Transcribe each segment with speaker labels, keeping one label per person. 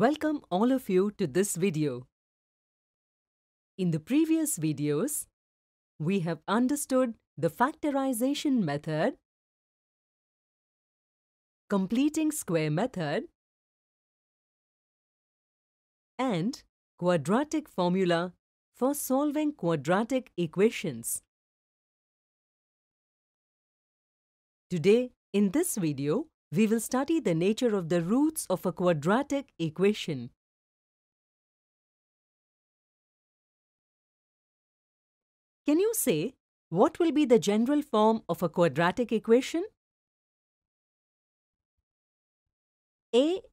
Speaker 1: Welcome all of you to this video. In the previous videos, we have understood the factorization method, completing square method, and quadratic formula for solving quadratic equations. Today, in this video, we will study the nature of the roots of a quadratic equation. Can you say what will be the general form of a quadratic equation?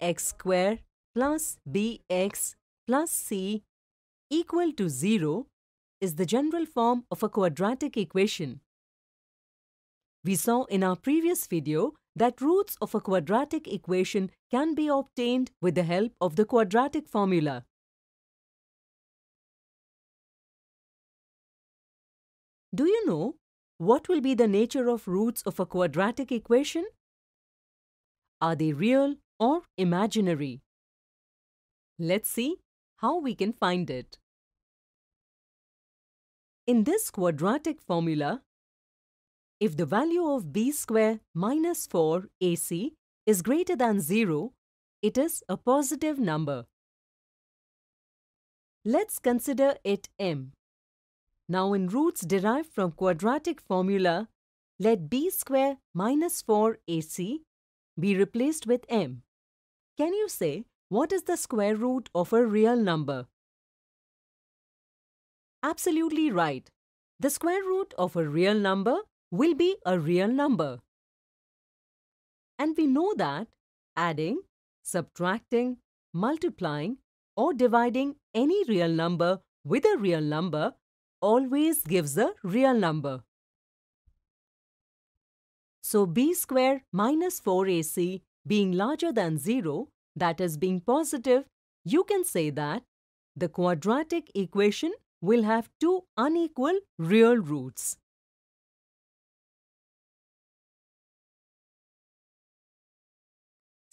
Speaker 1: ax square plus bx plus c equal to 0 is the general form of a quadratic equation. We saw in our previous video that roots of a quadratic equation can be obtained with the help of the quadratic formula. Do you know what will be the nature of roots of a quadratic equation? Are they real or imaginary? Let's see how we can find it. In this quadratic formula, if the value of b square minus 4ac is greater than 0, it is a positive number. Let's consider it m. Now in roots derived from quadratic formula, let b square minus 4ac be replaced with m. Can you say what is the square root of a real number? Absolutely right. The square root of a real number will be a real number. And we know that adding, subtracting, multiplying or dividing any real number with a real number always gives a real number. So b square minus 4ac being larger than 0, that is being positive, you can say that the quadratic equation will have two unequal real roots.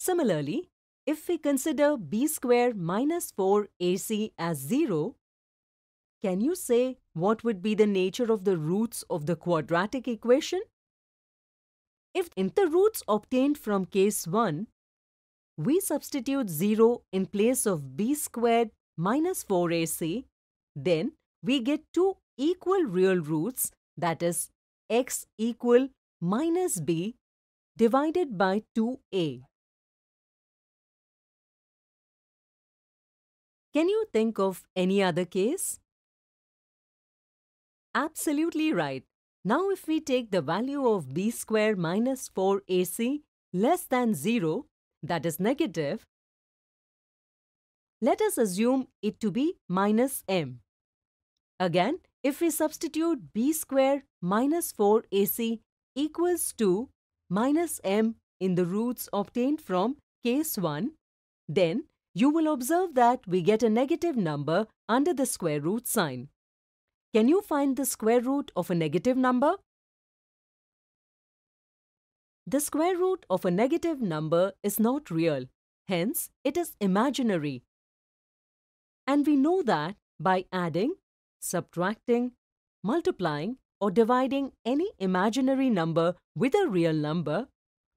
Speaker 1: Similarly, if we consider b square minus 4ac as 0, can you say what would be the nature of the roots of the quadratic equation? If in the roots obtained from case 1, we substitute 0 in place of b squared minus 4ac, then we get two equal real roots that is x equal minus b divided by 2a. Can you think of any other case? Absolutely right. Now if we take the value of b square minus 4ac less than 0, that is negative, let us assume it to be minus m. Again, if we substitute b square minus 4ac equals to minus m in the roots obtained from case 1, then you will observe that we get a negative number under the square root sign. Can you find the square root of a negative number? The square root of a negative number is not real, hence it is imaginary. And we know that by adding, subtracting, multiplying or dividing any imaginary number with a real number,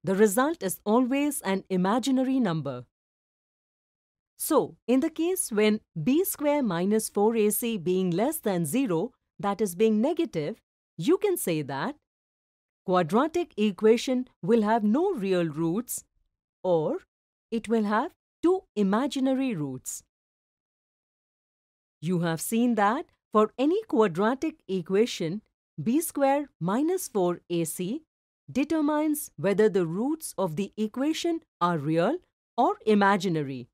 Speaker 1: the result is always an imaginary number. So, in the case when b square minus 4ac being less than 0, that is being negative, you can say that quadratic equation will have no real roots or it will have two imaginary roots. You have seen that for any quadratic equation, b square minus 4ac determines whether the roots of the equation are real or imaginary.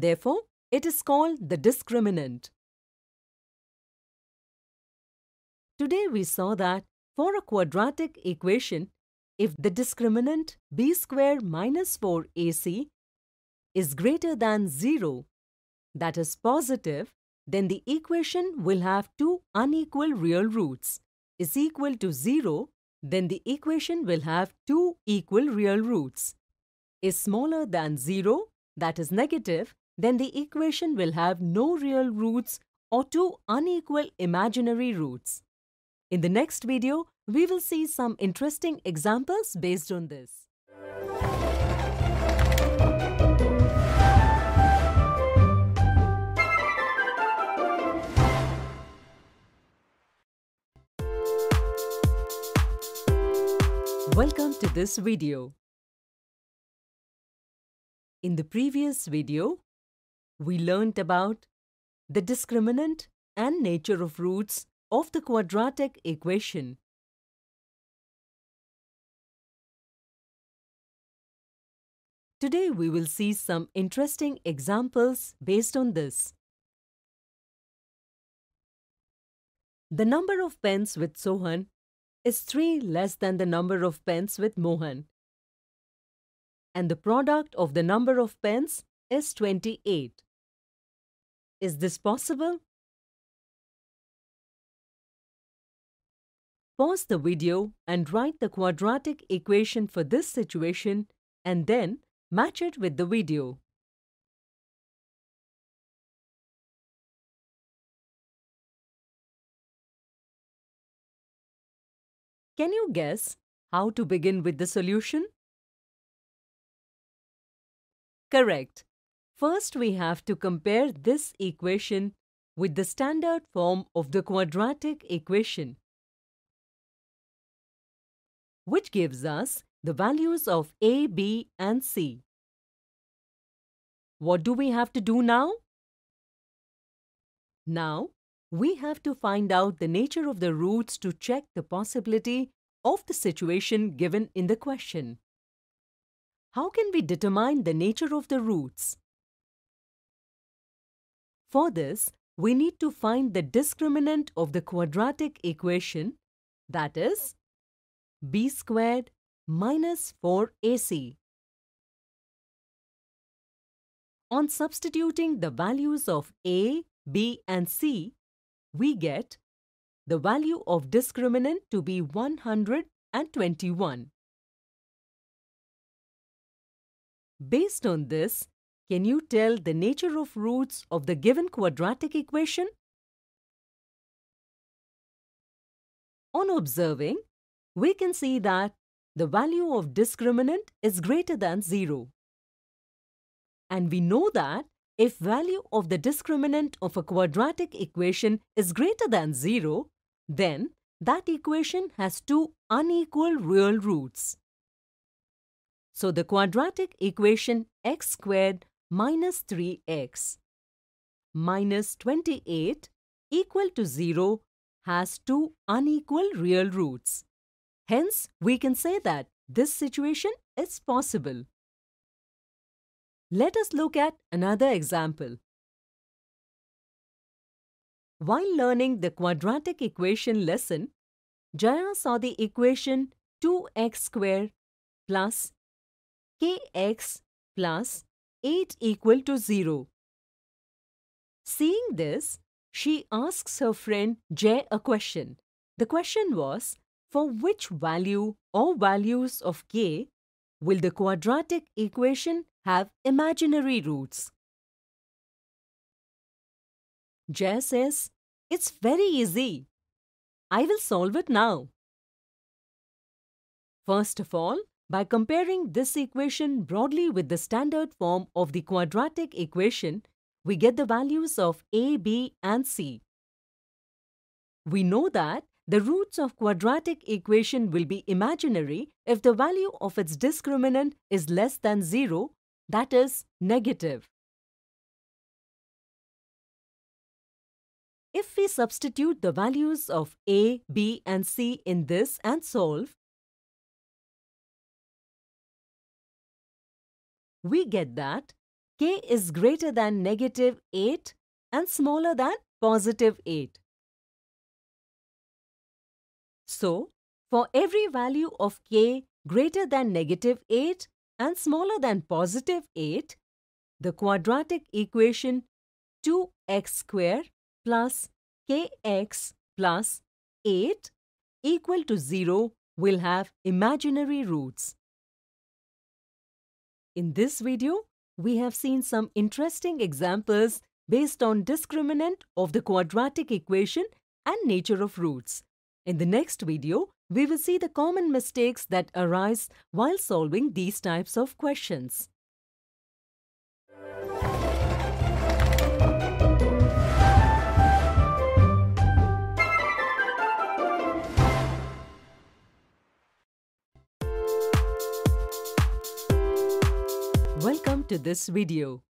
Speaker 1: Therefore, it is called the discriminant. Today we saw that for a quadratic equation, if the discriminant b square minus 4ac is greater than 0, that is positive, then the equation will have two unequal real roots is equal to 0, then the equation will have two equal real roots. Is smaller than 0, that is negative, then the equation will have no real roots or two unequal imaginary roots. In the next video, we will see some interesting examples based on this. Welcome to this video. In the previous video, we learnt about the discriminant and nature of roots of the quadratic equation. Today we will see some interesting examples based on this. The number of pens with Sohan is 3 less than the number of pens with Mohan. And the product of the number of pens is 28. Is this possible? Pause the video and write the quadratic equation for this situation and then match it with the video. Can you guess how to begin with the solution? Correct. First, we have to compare this equation with the standard form of the quadratic equation, which gives us the values of a, b and c. What do we have to do now? Now, we have to find out the nature of the roots to check the possibility of the situation given in the question. How can we determine the nature of the roots? For this, we need to find the discriminant of the quadratic equation, that is, b squared minus 4ac. On substituting the values of a, b and c, we get the value of discriminant to be 121. Based on this, can you tell the nature of roots of the given quadratic equation? On observing, we can see that the value of discriminant is greater than 0. And we know that if value of the discriminant of a quadratic equation is greater than 0, then that equation has two unequal real roots. So the quadratic equation x squared minus 3x. Minus 28 equal to 0 has two unequal real roots. Hence, we can say that this situation is possible. Let us look at another example. While learning the quadratic equation lesson, Jaya saw the equation 2x square plus kx plus 8 equal to 0. Seeing this, she asks her friend Jay a question. The question was, for which value or values of k will the quadratic equation have imaginary roots? Jay says, it's very easy. I will solve it now. First of all, by comparing this equation broadly with the standard form of the quadratic equation, we get the values of a, b and c. We know that the roots of quadratic equation will be imaginary if the value of its discriminant is less than 0, that is, negative. If we substitute the values of a, b and c in this and solve, we get that k is greater than negative 8 and smaller than positive 8. So, for every value of k greater than negative 8 and smaller than positive 8, the quadratic equation 2x square plus kx plus 8 equal to 0 will have imaginary roots. In this video, we have seen some interesting examples based on discriminant of the quadratic equation and nature of roots. In the next video, we will see the common mistakes that arise while solving these types of questions. to this video.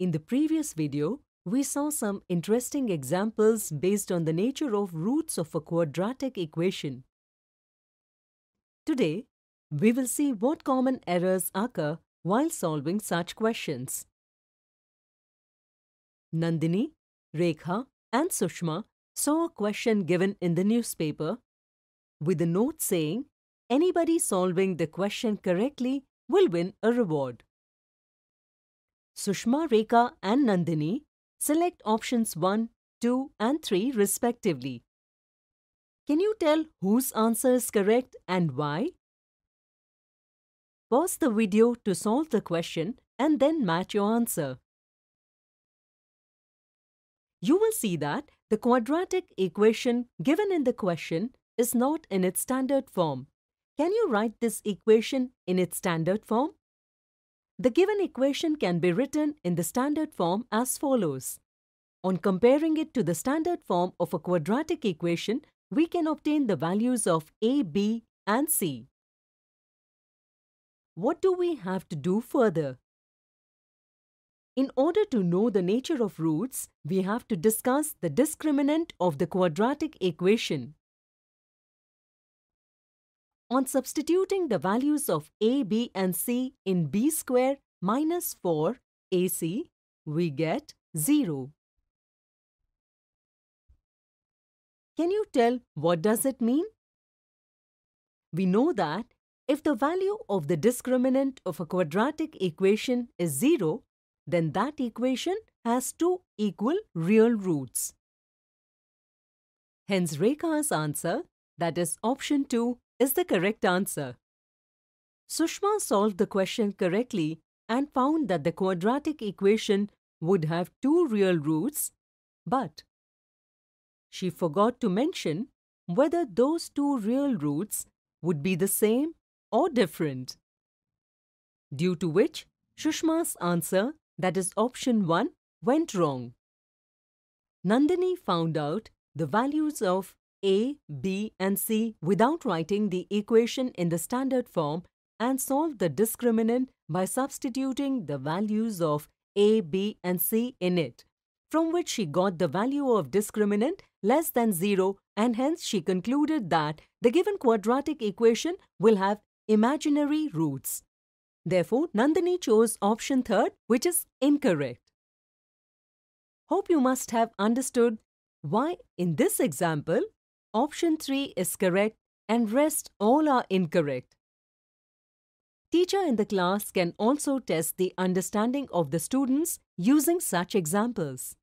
Speaker 1: In the previous video, we saw some interesting examples based on the nature of roots of a quadratic equation. Today, we will see what common errors occur while solving such questions. Nandini, Rekha and Sushma saw a question given in the newspaper with a note saying anybody solving the question correctly will win a reward. Sushma Rekha and Nandini select options 1, 2 and 3 respectively. Can you tell whose answer is correct and why? Pause the video to solve the question and then match your answer. You will see that the quadratic equation given in the question is not in its standard form. Can you write this equation in its standard form? The given equation can be written in the standard form as follows. On comparing it to the standard form of a quadratic equation, we can obtain the values of a, b and c. What do we have to do further? In order to know the nature of roots, we have to discuss the discriminant of the quadratic equation on substituting the values of a, b and c in b square minus 4 ac, we get 0. Can you tell what does it mean? We know that if the value of the discriminant of a quadratic equation is 0, then that equation has two equal real roots. Hence Rekha's answer, that is option 2, is the correct answer. Sushma solved the question correctly and found that the quadratic equation would have two real roots, but she forgot to mention whether those two real roots would be the same or different. Due to which, Sushma's answer, that is option 1, went wrong. Nandini found out the values of a, B and C without writing the equation in the standard form and solve the discriminant by substituting the values of A, B and C in it, from which she got the value of discriminant less than 0 and hence she concluded that the given quadratic equation will have imaginary roots. Therefore, Nandini chose option third, which is incorrect. Hope you must have understood why in this example Option 3 is correct and rest all are incorrect. Teacher in the class can also test the understanding of the students using such examples.